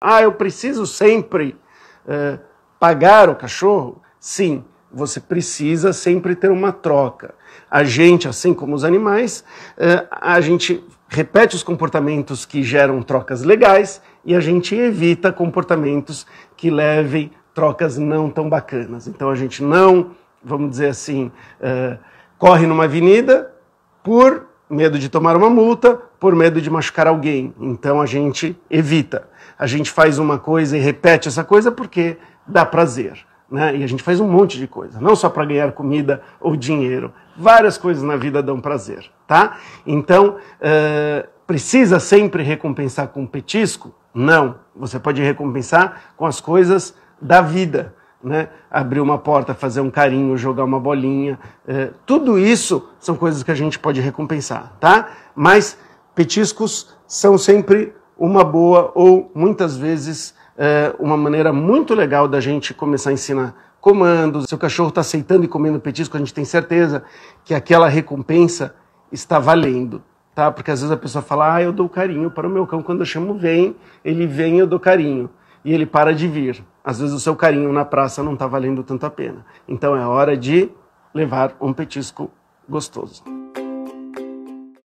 Ah, eu preciso sempre eh, pagar o cachorro? Sim, você precisa sempre ter uma troca. A gente, assim como os animais, eh, a gente repete os comportamentos que geram trocas legais e a gente evita comportamentos que levem trocas não tão bacanas. Então a gente não, vamos dizer assim, eh, corre numa avenida por medo de tomar uma multa, por medo de machucar alguém. Então a gente evita. A gente faz uma coisa e repete essa coisa porque dá prazer. Né? E a gente faz um monte de coisa, não só para ganhar comida ou dinheiro. Várias coisas na vida dão prazer, tá? Então, uh, precisa sempre recompensar com petisco? Não. Você pode recompensar com as coisas da vida, né? abrir uma porta, fazer um carinho, jogar uma bolinha. É, tudo isso são coisas que a gente pode recompensar, tá? Mas petiscos são sempre uma boa ou muitas vezes é, uma maneira muito legal da gente começar a ensinar comandos. Se o cachorro está aceitando e comendo petisco, a gente tem certeza que aquela recompensa está valendo. Tá? Porque às vezes a pessoa fala, ah, eu dou carinho para o meu cão, quando eu chamo vem, ele vem, eu dou carinho e ele para de vir. Às vezes o seu carinho na praça não está valendo tanto a pena. Então é hora de levar um petisco gostoso.